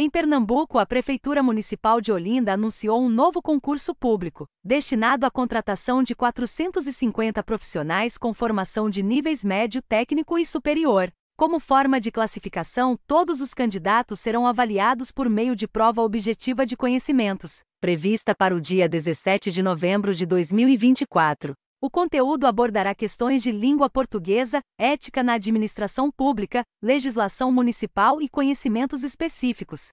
Em Pernambuco, a Prefeitura Municipal de Olinda anunciou um novo concurso público, destinado à contratação de 450 profissionais com formação de níveis médio técnico e superior. Como forma de classificação, todos os candidatos serão avaliados por meio de prova objetiva de conhecimentos, prevista para o dia 17 de novembro de 2024. O conteúdo abordará questões de língua portuguesa, ética na administração pública, legislação municipal e conhecimentos específicos.